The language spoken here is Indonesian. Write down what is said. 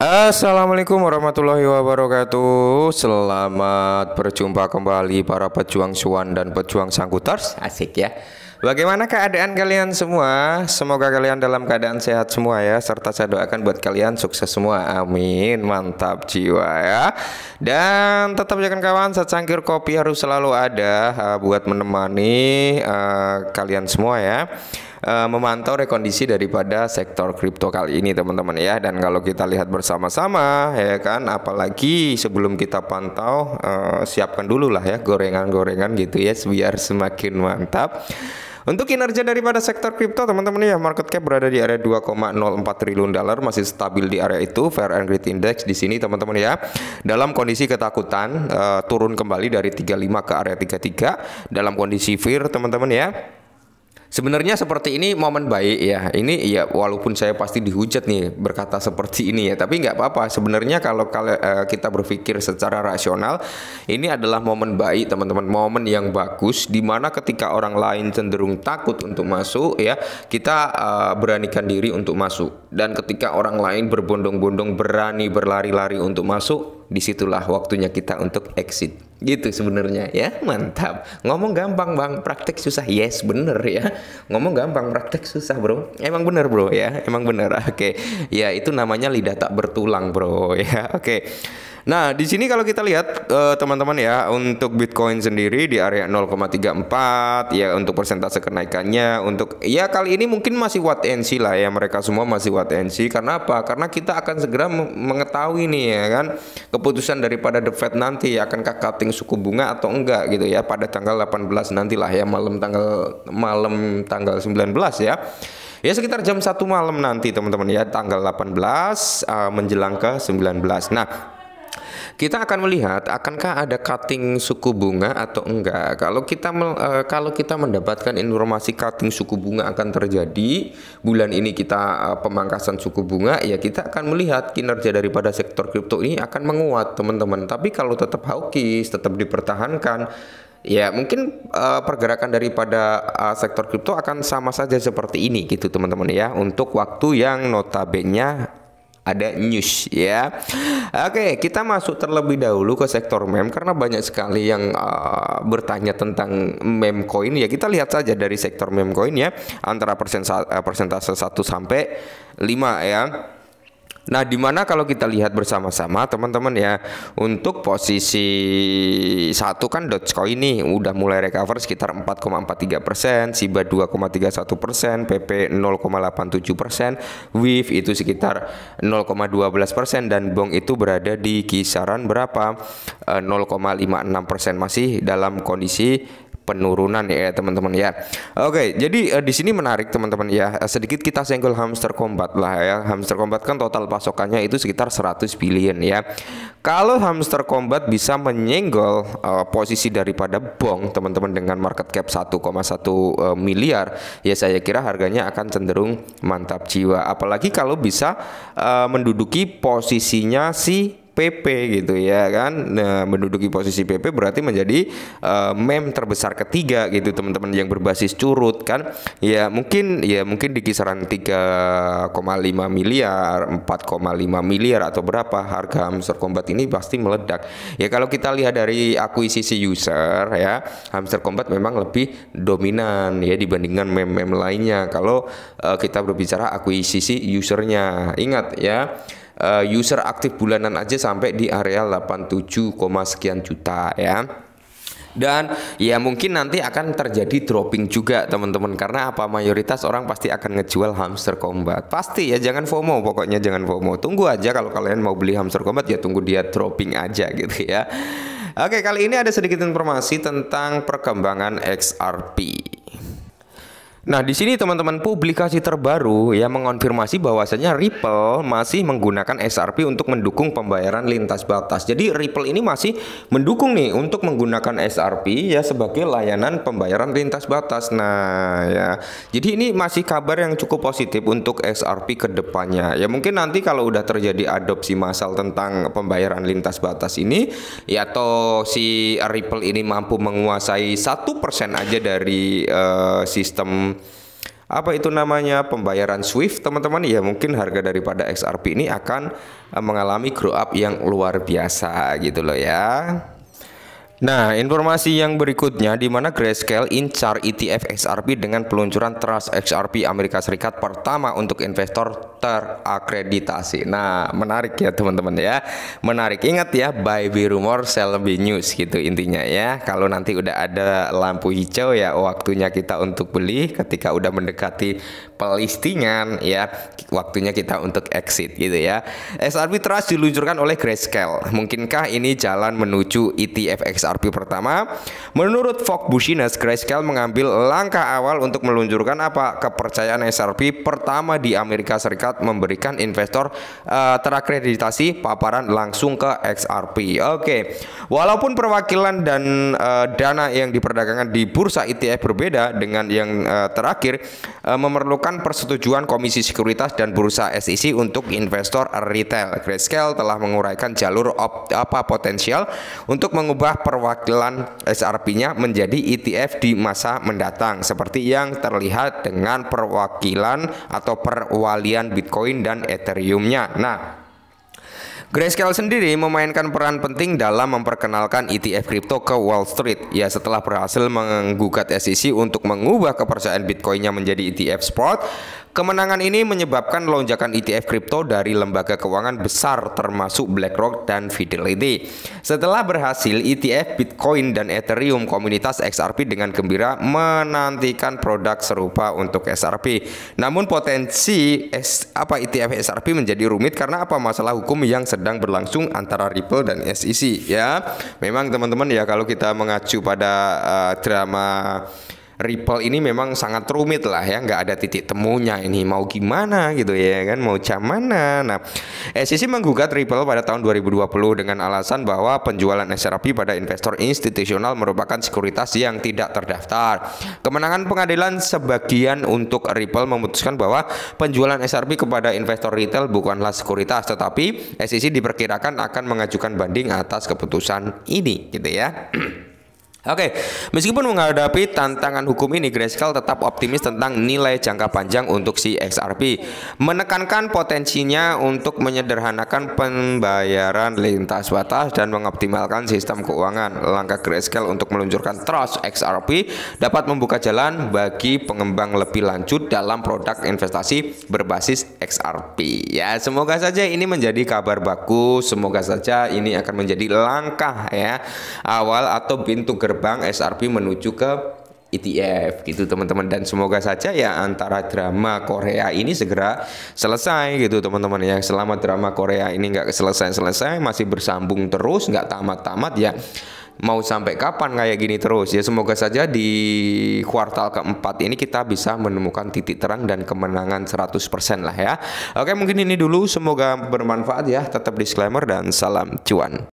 Assalamualaikum warahmatullahi wabarakatuh Selamat berjumpa kembali para pejuang suan dan pejuang Sangkutars. Asik ya Bagaimana keadaan kalian semua? Semoga kalian dalam keadaan sehat semua ya Serta saya doakan buat kalian sukses semua Amin Mantap jiwa ya Dan tetap jangan ya kawan Secangkir kopi harus selalu ada eh, Buat menemani uh, kalian semua ya uh, memantau rekondisi daripada sektor kripto kali ini teman-teman ya dan kalau kita lihat bersama-sama ya kan apalagi sebelum kita pantau uh, siapkan dulu lah ya gorengan-gorengan gitu ya biar semakin mantap untuk kinerja daripada sektor kripto, teman-teman ya, market cap berada di area 2,04 triliun dolar, masih stabil di area itu. Fair and Greed Index di sini, teman-teman ya, dalam kondisi ketakutan uh, turun kembali dari 35 ke area 33 dalam kondisi fear, teman-teman ya Sebenarnya seperti ini momen baik ya. Ini ya walaupun saya pasti dihujat nih berkata seperti ini ya, tapi nggak apa-apa. Sebenarnya kalau eh, kita berpikir secara rasional, ini adalah momen baik teman-teman, momen yang bagus di mana ketika orang lain cenderung takut untuk masuk ya, kita uh, beranikan diri untuk masuk. Dan ketika orang lain berbondong-bondong berani berlari-lari untuk masuk, disitulah waktunya kita untuk exit. Gitu sebenarnya ya, mantap. Ngomong gampang bang, praktek susah. Yes, bener ya. Ngomong gampang, praktek susah bro. Emang bener bro ya, emang bener. Oke, okay. ya itu namanya lidah tak bertulang bro ya. Oke. Okay. Nah, di sini kalau kita lihat eh, teman-teman uh, ya, untuk Bitcoin sendiri di area 0,34 ya untuk persentase kenaikannya untuk ya kali ini mungkin masih wait and see lah ya mereka semua masih wait and see. Karena apa? Karena kita akan segera mengetahui nih ya kan keputusan daripada The Fed nanti akankah cutting suku bunga atau enggak gitu ya pada tanggal 18 nantilah ya malam tanggal malam tanggal 19 ya ya sekitar jam satu malam nanti teman-teman ya tanggal 18 uh, eh, menjelang ke 19 nah kita akan melihat akankah ada cutting suku bunga atau enggak. Kalau kita eh, kalau kita mendapatkan informasi cutting suku bunga akan terjadi bulan ini kita eh, pemangkasan suku bunga, ya kita akan melihat kinerja daripada sektor kripto ini akan menguat, teman-teman. Tapi kalau tetap hawkish, tetap dipertahankan, Ya, mungkin uh, pergerakan daripada uh, sektor kripto akan sama saja seperti ini gitu teman-teman ya untuk waktu yang notabene ada news ya. Oke, kita masuk terlebih dahulu ke sektor mem karena banyak sekali yang uh, bertanya tentang meme coin ya. Kita lihat saja dari sektor meme coin ya antara persentase 1 sampai 5 ya. Nah, di mana kalau kita lihat bersama-sama teman-teman ya, untuk posisi satu kan Dogecoin ini udah mulai recover sekitar 4,43 persen, Shiba 2,31 persen, PP 0,87 persen, WIF itu sekitar 0,12 persen dan Bong itu berada di kisaran berapa? 0,56 eh, persen masih dalam kondisi penurunan ya teman-teman ya. Oke, jadi uh, di sini menarik teman-teman ya. Sedikit kita senggol hamster combat lah ya. Hamster combat kan total pasokannya itu sekitar 100 billion ya. Kalau hamster combat bisa menyenggol uh, posisi daripada bong teman-teman dengan market cap 1,1 uh, eh, miliar, ya saya kira harganya akan cenderung mantap jiwa. Apalagi kalau bisa uh, menduduki posisinya si PP gitu ya kan nah, menduduki posisi PP berarti menjadi uh, mem terbesar ketiga gitu teman-teman yang berbasis curut kan ya mungkin ya mungkin di kisaran 3,5 miliar 4,5 miliar atau berapa harga hamster combat ini pasti meledak ya kalau kita lihat dari akuisisi user ya hamster combat memang lebih dominan ya dibandingkan mem-mem lainnya kalau uh, kita berbicara akuisisi usernya ingat ya uh, user aktif bulanan aja sampai di area 87, sekian juta ya dan ya mungkin nanti akan terjadi dropping juga teman-teman karena apa mayoritas orang pasti akan ngejual hamster combat pasti ya jangan FOMO pokoknya jangan FOMO tunggu aja kalau kalian mau beli hamster combat ya tunggu dia dropping aja gitu ya Oke kali ini ada sedikit informasi tentang perkembangan XRP Nah, di sini teman-teman publikasi terbaru ya mengonfirmasi bahwasannya Ripple masih menggunakan SRP untuk mendukung pembayaran lintas batas. Jadi Ripple ini masih mendukung nih untuk menggunakan SRP ya sebagai layanan pembayaran lintas batas. Nah, ya. Jadi ini masih kabar yang cukup positif untuk SRP ke depannya. Ya mungkin nanti kalau udah terjadi adopsi massal tentang pembayaran lintas batas ini ya atau si Ripple ini mampu menguasai satu persen aja dari uh, sistem apa itu namanya? Pembayaran Swift, teman-teman. Ya, mungkin harga daripada XRP ini akan eh, mengalami grow up yang luar biasa gitu loh ya. Nah, informasi yang berikutnya di mana Grayscale incar ETF XRP dengan peluncuran Trust XRP Amerika Serikat pertama untuk investor terakreditasi. Nah, menarik ya teman-teman ya. Menarik. Ingat ya, buy be rumor, sell be news gitu intinya ya. Kalau nanti udah ada lampu hijau ya waktunya kita untuk beli ketika udah mendekati pelistingan ya, waktunya kita untuk exit gitu ya. XRP Trust diluncurkan oleh Grayscale. Mungkinkah ini jalan menuju ETF XRP XRP pertama. Menurut Fogg Bushiness, Grayscale mengambil langkah awal untuk meluncurkan apa? Kepercayaan XRP pertama di Amerika Serikat memberikan investor uh, terakreditasi paparan langsung ke XRP. Oke. Okay. Walaupun perwakilan dan uh, dana yang diperdagangkan di bursa ETF berbeda dengan yang uh, terakhir uh, memerlukan persetujuan Komisi Sekuritas dan Bursa SEC untuk investor retail. Grayscale telah menguraikan jalur apa potensial untuk mengubah per perwakilan SRP-nya menjadi ETF di masa mendatang seperti yang terlihat dengan perwakilan atau perwalian Bitcoin dan Ethereum-nya. Nah, Grayscale sendiri memainkan peran penting dalam memperkenalkan ETF kripto ke Wall Street. Ya, setelah berhasil menggugat SEC untuk mengubah kepercayaan Bitcoin-nya menjadi ETF spot, Kemenangan ini menyebabkan lonjakan ETF kripto dari lembaga keuangan besar termasuk BlackRock dan Fidelity. Setelah berhasil, ETF Bitcoin dan Ethereum komunitas XRP dengan gembira menantikan produk serupa untuk XRP. Namun potensi S, apa ETF XRP menjadi rumit karena apa masalah hukum yang sedang berlangsung antara Ripple dan SEC ya. Memang teman-teman ya kalau kita mengacu pada uh, drama Ripple ini memang sangat rumit lah ya, nggak ada titik temunya ini mau gimana gitu ya kan, mau cam mana. Nah, SEC menggugat Ripple pada tahun 2020 dengan alasan bahwa penjualan SRP pada investor institusional merupakan sekuritas yang tidak terdaftar. Kemenangan pengadilan sebagian untuk Ripple memutuskan bahwa penjualan SRP kepada investor retail bukanlah sekuritas, tetapi SEC diperkirakan akan mengajukan banding atas keputusan ini gitu ya. Oke, meskipun menghadapi tantangan hukum ini, Grayscale tetap optimis tentang nilai jangka panjang untuk si XRP, menekankan potensinya untuk menyederhanakan pembayaran lintas batas dan mengoptimalkan sistem keuangan. Langkah Grayscale untuk meluncurkan Trust XRP dapat membuka jalan bagi pengembang lebih lanjut dalam produk investasi berbasis XRP. Ya, semoga saja ini menjadi kabar bagus, semoga saja ini akan menjadi langkah ya awal atau pintu gerbang gerbang SRP menuju ke ETF gitu teman-teman dan semoga saja ya antara drama Korea ini segera selesai gitu teman-teman ya selama drama Korea ini nggak selesai-selesai masih bersambung terus nggak tamat-tamat ya mau sampai kapan kayak gini terus ya semoga saja di kuartal keempat ini kita bisa menemukan titik terang dan kemenangan 100% lah ya oke mungkin ini dulu semoga bermanfaat ya tetap disclaimer dan salam cuan